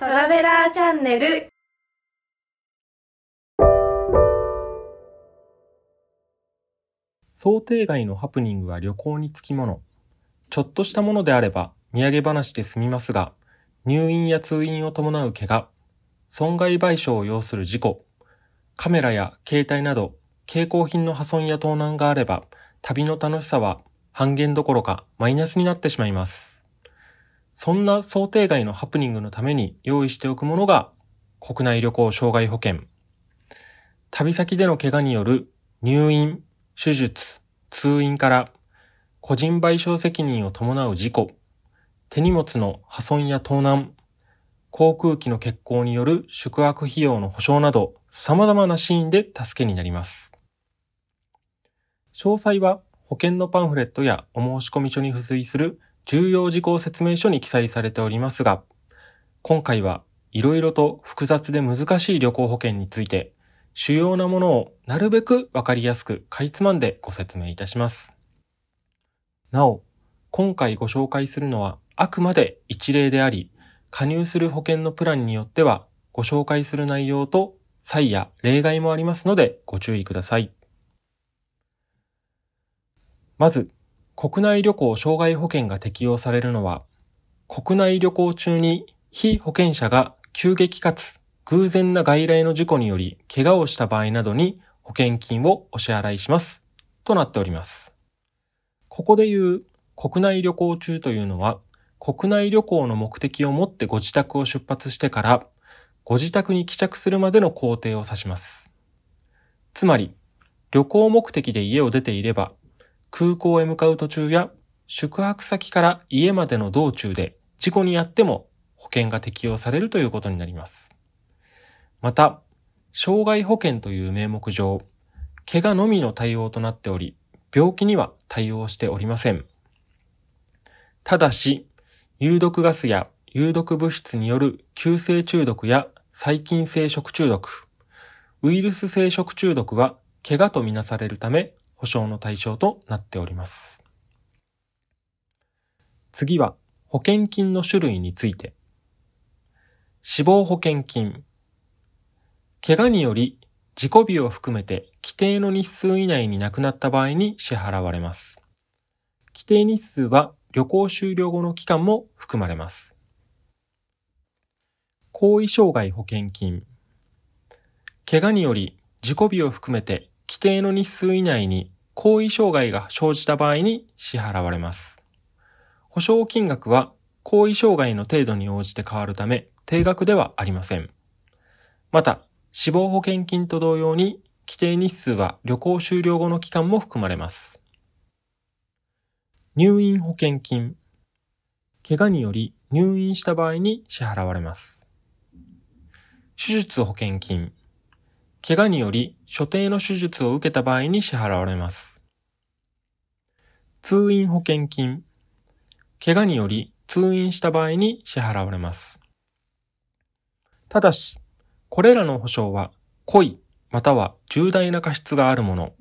トラベラーチャンネル想定外のハプニングは旅行につきものちょっとしたものであれば土産話で済みますが入院や通院を伴う怪我損害賠償を要する事故カメラや携帯など携行品の破損や盗難があれば旅の楽しさは半減どころかマイナスになってしまいますそんな想定外のハプニングのために用意しておくものが国内旅行障害保険。旅先での怪我による入院、手術、通院から個人賠償責任を伴う事故、手荷物の破損や盗難、航空機の欠航による宿泊費用の保証など様々なシーンで助けになります。詳細は保険のパンフレットやお申し込み書に付随する重要事項説明書に記載されておりますが、今回はいろいろと複雑で難しい旅行保険について、主要なものをなるべくわかりやすくかいつまんでご説明いたします。なお、今回ご紹介するのはあくまで一例であり、加入する保険のプランによってはご紹介する内容と差異や例外もありますのでご注意ください。まず、国内旅行障害保険が適用されるのは、国内旅行中に非保険者が急激かつ偶然な外来の事故により怪我をした場合などに保険金をお支払いします。となっております。ここで言う国内旅行中というのは、国内旅行の目的を持ってご自宅を出発してから、ご自宅に帰着するまでの工程を指します。つまり、旅行目的で家を出ていれば、空港へ向かう途中や宿泊先から家までの道中で事故にあっても保険が適用されるということになります。また、障害保険という名目上、怪我のみの対応となっており、病気には対応しておりません。ただし、有毒ガスや有毒物質による急性中毒や細菌性食中毒、ウイルス性食中毒は怪我とみなされるため保証の対象となっております。次は保険金の種類について。死亡保険金。怪我により事故日を含めて規定の日数以内に亡くなった場合に支払われます。規定日数は旅行終了後の期間も含まれます。後遺障害保険金。怪我により事故日を含めて規定の日数以内に後遺障害が生じた場合に支払われます。保証金額は後遺障害の程度に応じて変わるため定額ではありません。また、死亡保険金と同様に規定日数は旅行終了後の期間も含まれます。入院保険金。怪我により入院した場合に支払われます。手術保険金。怪我により所定の手術を受けた場合に支払われます。通院保険金。怪我により通院した場合に支払われます。ただし、これらの保障は、故意または重大な過失があるもの、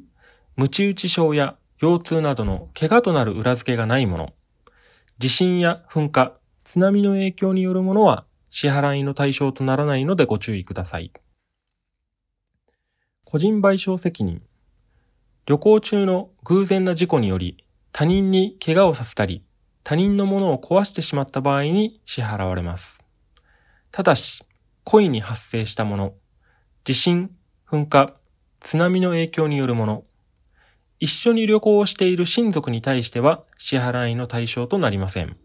無知打ち症や腰痛などの怪我となる裏付けがないもの、地震や噴火、津波の影響によるものは支払いの対象とならないのでご注意ください。個人賠償責任。旅行中の偶然な事故により、他人に怪我をさせたり、他人のものを壊してしまった場合に支払われます。ただし、故意に発生したもの、地震、噴火、津波の影響によるもの、一緒に旅行をしている親族に対しては支払いの対象となりません。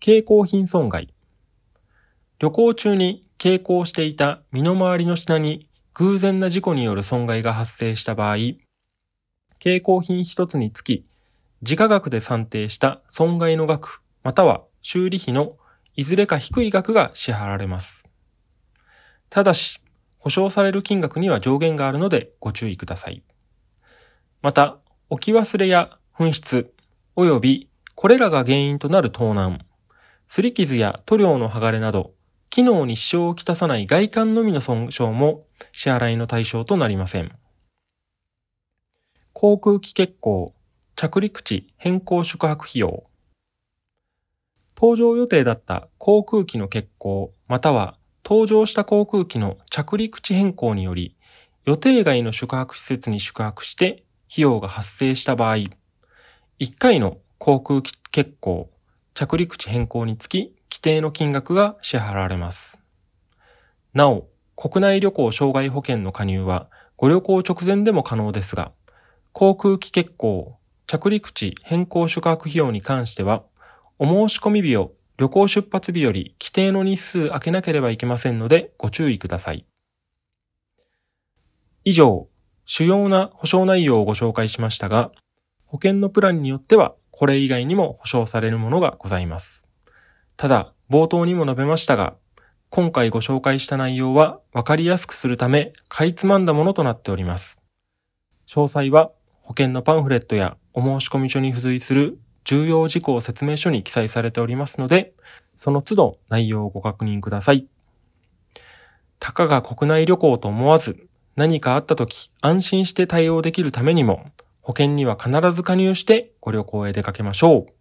傾向品損害。旅行中に傾向していた身の回りの品に偶然な事故による損害が発生した場合、携行品一つにつき、時価額で算定した損害の額、または修理費のいずれか低い額が支払われます。ただし、保証される金額には上限があるのでご注意ください。また、置き忘れや紛失、及びこれらが原因となる盗難、すり傷や塗料の剥がれなど、機能に支障をきたさない外観のみの損傷も支払いの対象となりません。航空機欠航、着陸地変更宿泊費用。搭乗予定だった航空機の欠航、または搭乗した航空機の着陸地変更により、予定外の宿泊施設に宿泊して費用が発生した場合、1回の航空機欠航、着陸地変更につき規定の金額が支払われます。なお、国内旅行障害保険の加入は、ご旅行直前でも可能ですが、航空機欠航、着陸地変更宿泊費用に関しては、お申し込み日を旅行出発日より規定の日数空けなければいけませんのでご注意ください。以上、主要な保証内容をご紹介しましたが、保険のプランによってはこれ以外にも保証されるものがございます。ただ、冒頭にも述べましたが、今回ご紹介した内容は分かりやすくするため、かいつまんだものとなっております。詳細は保険のパンフレットやお申し込み書に付随する重要事項説明書に記載されておりますので、その都度内容をご確認ください。たかが国内旅行と思わず、何かあった時安心して対応できるためにも、保険には必ず加入してご旅行へ出かけましょう。